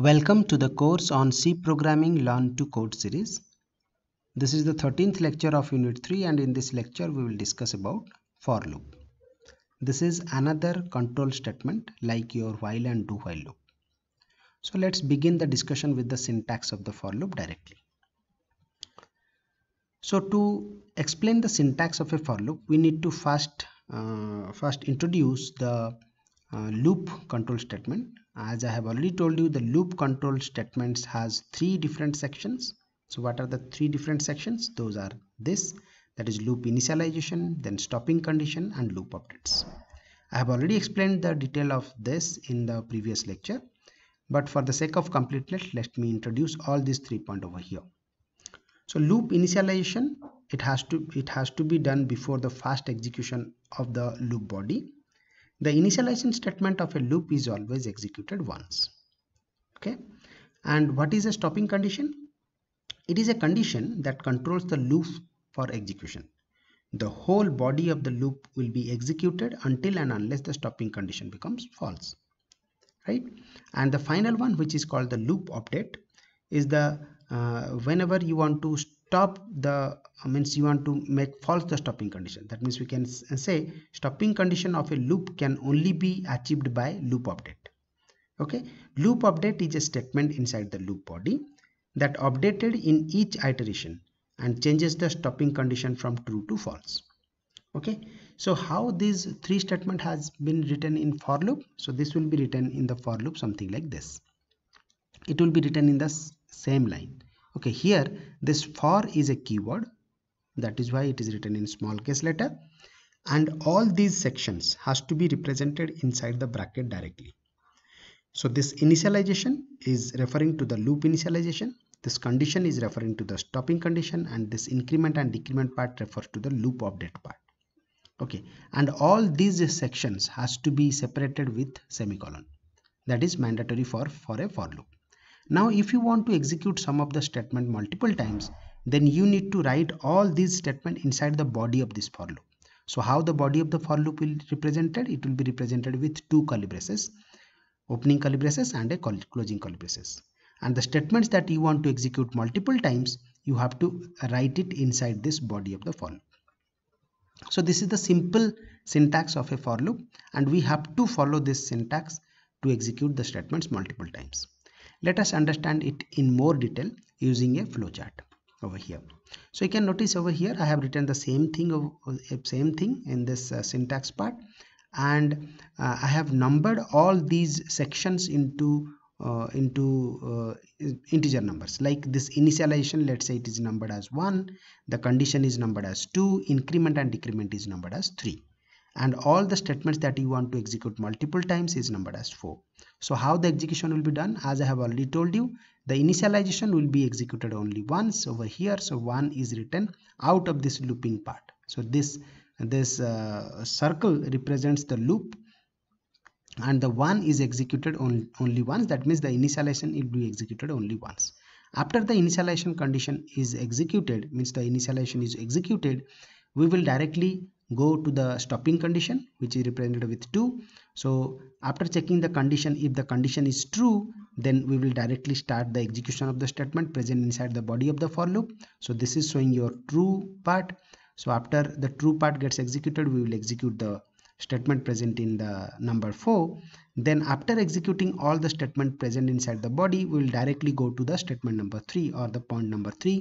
Welcome to the course on C programming Learn to Code series. This is the 13th lecture of unit 3 and in this lecture we will discuss about for loop. This is another control statement like your while and do while loop. So let's begin the discussion with the syntax of the for loop directly. So to explain the syntax of a for loop we need to first uh, first introduce the uh, loop control statement as I have already told you the loop control statements has three different sections so what are the three different sections those are this that is loop initialization then stopping condition and loop updates I have already explained the detail of this in the previous lecture but for the sake of completeness let me introduce all these three points over here so loop initialization it has to it has to be done before the fast execution of the loop body the initialization statement of a loop is always executed once okay and what is a stopping condition it is a condition that controls the loop for execution the whole body of the loop will be executed until and unless the stopping condition becomes false right and the final one which is called the loop update is the uh, whenever you want to stop the uh, means you want to make false the stopping condition that means we can uh, say stopping condition of a loop can only be achieved by loop update okay loop update is a statement inside the loop body that updated in each iteration and changes the stopping condition from true to false okay so how these three statement has been written in for loop so this will be written in the for loop something like this it will be written in the same line okay here this for is a keyword that is why it is written in small case letter and all these sections has to be represented inside the bracket directly so this initialization is referring to the loop initialization this condition is referring to the stopping condition and this increment and decrement part refers to the loop update part okay and all these sections has to be separated with semicolon that is mandatory for for a for loop now if you want to execute some of the statement multiple times, then you need to write all these statements inside the body of this for loop. So how the body of the for loop will be represented? It will be represented with two curly braces, opening curly braces and a closing curly braces. And the statements that you want to execute multiple times, you have to write it inside this body of the for loop. So this is the simple syntax of a for loop and we have to follow this syntax to execute the statements multiple times. Let us understand it in more detail using a flowchart over here. So you can notice over here I have written the same thing of same thing in this uh, syntax part and uh, I have numbered all these sections into uh, into uh, integer numbers like this initialization let's say it is numbered as 1 the condition is numbered as 2 increment and decrement is numbered as 3 and all the statements that you want to execute multiple times is numbered as 4 so how the execution will be done? As I have already told you, the initialization will be executed only once over here. So one is written out of this looping part. So this, this uh, circle represents the loop and the one is executed on, only once. That means the initialization will be executed only once. After the initialization condition is executed, means the initialization is executed, we will directly go to the stopping condition which is represented with 2 so after checking the condition if the condition is true then we will directly start the execution of the statement present inside the body of the for loop so this is showing your true part so after the true part gets executed we will execute the statement present in the number 4 then after executing all the statement present inside the body we will directly go to the statement number 3 or the point number 3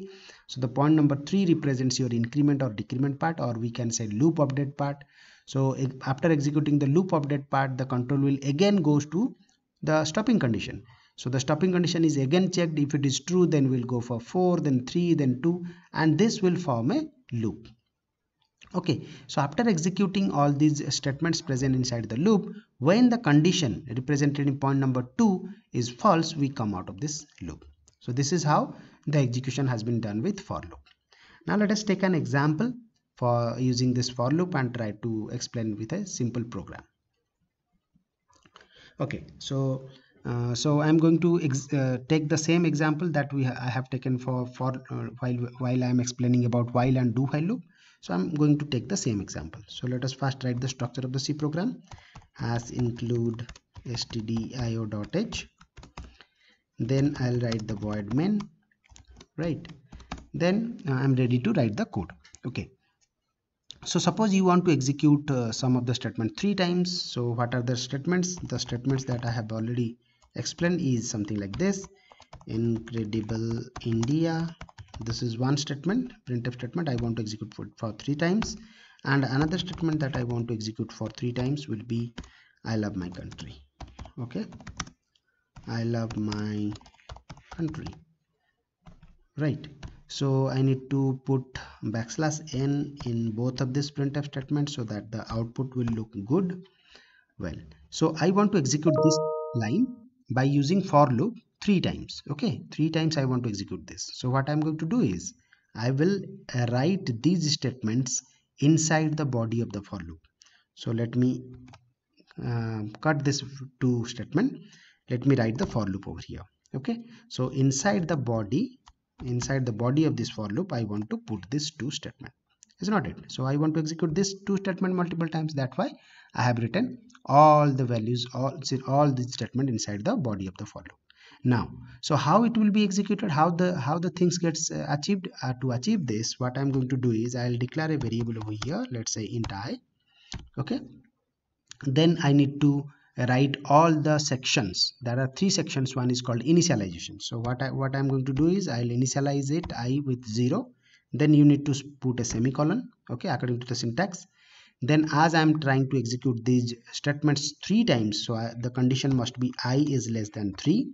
so the point number 3 represents your increment or decrement part or we can say loop update part so after executing the loop update part the control will again goes to the stopping condition so the stopping condition is again checked if it is true then we'll go for 4 then 3 then 2 and this will form a loop okay so after executing all these statements present inside the loop when the condition represented in point number 2 is false we come out of this loop so this is how the execution has been done with for loop now let us take an example for using this for loop and try to explain with a simple program okay so uh, so I'm going to uh, take the same example that we ha I have taken for for uh, while while I'm explaining about while and do while loop so i'm going to take the same example so let us first write the structure of the c program as include stdio.h then i'll write the void main right then uh, i'm ready to write the code okay so suppose you want to execute uh, some of the statement three times so what are the statements the statements that i have already explained is something like this incredible india this is one statement printf statement i want to execute for, for three times and another statement that i want to execute for three times will be i love my country okay i love my country right so i need to put backslash n in both of these printf statements so that the output will look good well so i want to execute this line by using for loop three times okay three times I want to execute this so what I'm going to do is I will write these statements inside the body of the for loop so let me uh, cut this two statement let me write the for loop over here okay so inside the body inside the body of this for loop I want to put this two statement is not it so I want to execute this two statement multiple times that why I have written all the values, all, all the statement inside the body of the for loop. Now, so how it will be executed, how the how the things gets uh, achieved, uh, to achieve this, what I'm going to do is I'll declare a variable over here, let's say int i, okay? Then I need to write all the sections there are three sections one is called initialization so what i what i'm going to do is i'll initialize it i with zero then you need to put a semicolon okay according to the syntax then as i'm trying to execute these statements three times so I, uh, the condition must be i is less than 3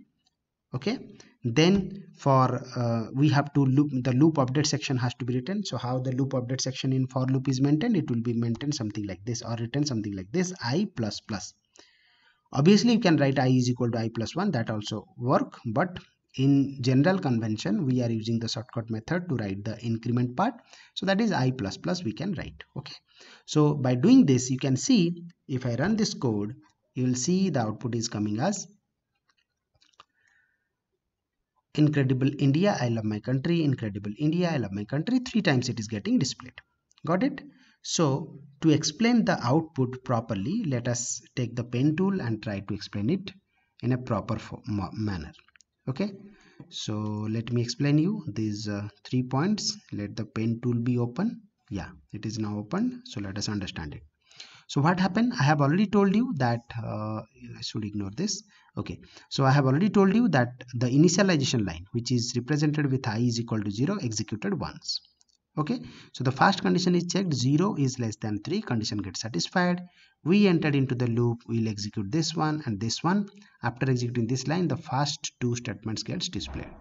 okay then for uh, we have to loop the loop update section has to be written so how the loop update section in for loop is maintained it will be maintained something like this or written something like this i plus plus obviously you can write i is equal to i plus 1 that also work but in general convention we are using the shortcut method to write the increment part so that is i plus plus we can write okay so by doing this you can see if i run this code you will see the output is coming as incredible india i love my country incredible india i love my country three times it is getting displayed got it so to explain the output properly let us take the pen tool and try to explain it in a proper manner okay so let me explain you these uh, three points let the pen tool be open yeah it is now open so let us understand it so what happened i have already told you that uh, i should ignore this okay so i have already told you that the initialization line which is represented with i is equal to 0 executed once okay so the first condition is checked 0 is less than 3 condition gets satisfied we entered into the loop we'll execute this one and this one after executing this line the first two statements gets displayed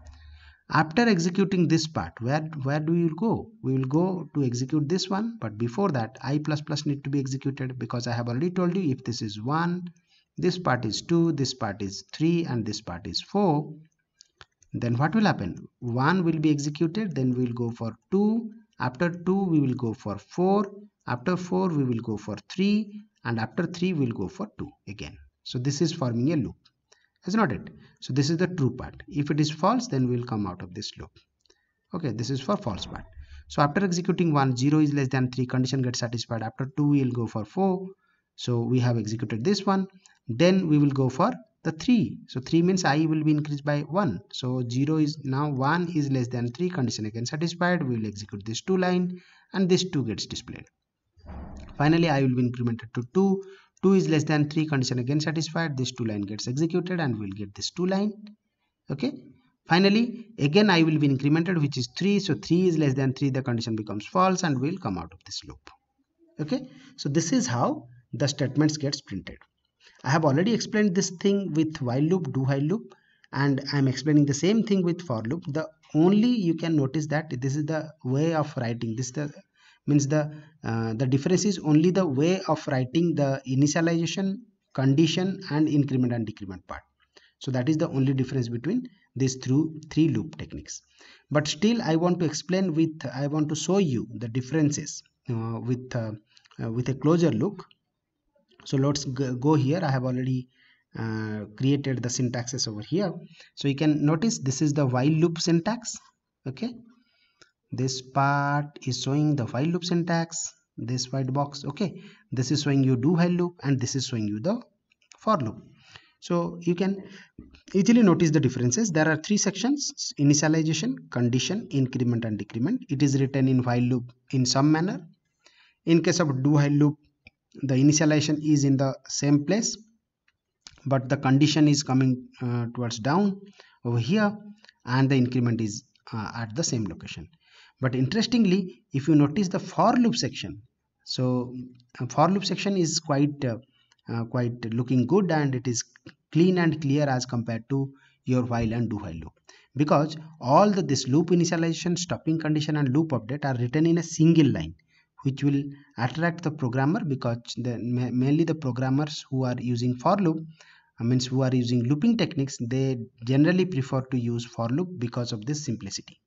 after executing this part where where do you go we will go to execute this one but before that i plus plus need to be executed because i have already told you if this is 1 this part is 2 this part is 3 and this part is 4 then what will happen 1 will be executed then we will go for 2 after 2 we will go for 4 after 4 we will go for 3 and after 3 we will go for 2 again so this is forming a loop is not it so this is the true part if it is false then we will come out of this loop okay this is for false part so after executing 1 0 is less than 3 condition gets satisfied after 2 we will go for 4 so we have executed this one then we will go for the 3 so 3 means i will be increased by 1 so 0 is now 1 is less than 3 condition again satisfied we will execute this 2 line and this 2 gets displayed finally i will be incremented to 2 2 is less than 3 condition again satisfied this 2 line gets executed and we'll get this 2 line okay finally again i will be incremented which is 3 so 3 is less than 3 the condition becomes false and we'll come out of this loop okay so this is how the statements gets printed I have already explained this thing with while loop, do while loop and I'm explaining the same thing with for loop. The only you can notice that this is the way of writing. This the means the uh, the difference is only the way of writing the initialization condition and increment and decrement part. So that is the only difference between these through three loop techniques. But still I want to explain with I want to show you the differences uh, with uh, uh with a closer look so let's go here i have already uh, created the syntaxes over here so you can notice this is the while loop syntax okay this part is showing the while loop syntax this white box okay this is showing you do while loop and this is showing you the for loop so you can easily notice the differences there are three sections initialization condition increment and decrement it is written in while loop in some manner in case of do while loop the initialization is in the same place but the condition is coming uh, towards down over here and the increment is uh, at the same location but interestingly if you notice the for loop section so uh, for loop section is quite uh, uh, quite looking good and it is clean and clear as compared to your while and do while loop because all the this loop initialization stopping condition and loop update are written in a single line which will attract the programmer because the, mainly the programmers who are using for loop I uh, means who are using looping techniques they generally prefer to use for loop because of this simplicity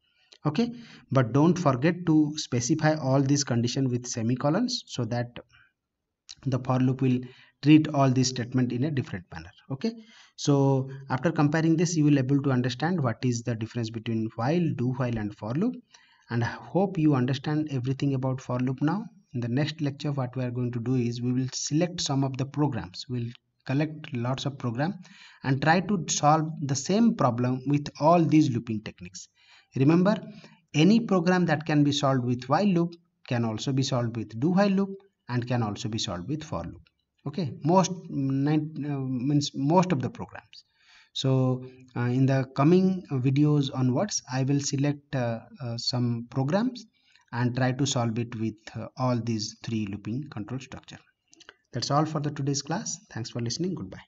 okay but don't forget to specify all these condition with semicolons so that the for loop will treat all these statement in a different manner okay so after comparing this you will able to understand what is the difference between while do while and for loop and I hope you understand everything about for loop now in the next lecture what we are going to do is we will select some of the programs we'll collect lots of program and try to solve the same problem with all these looping techniques remember any program that can be solved with while loop can also be solved with do while loop and can also be solved with for loop okay most nine, uh, means most of the programs so uh, in the coming videos onwards i will select uh, uh, some programs and try to solve it with all these three looping control structure that's all for the today's class thanks for listening goodbye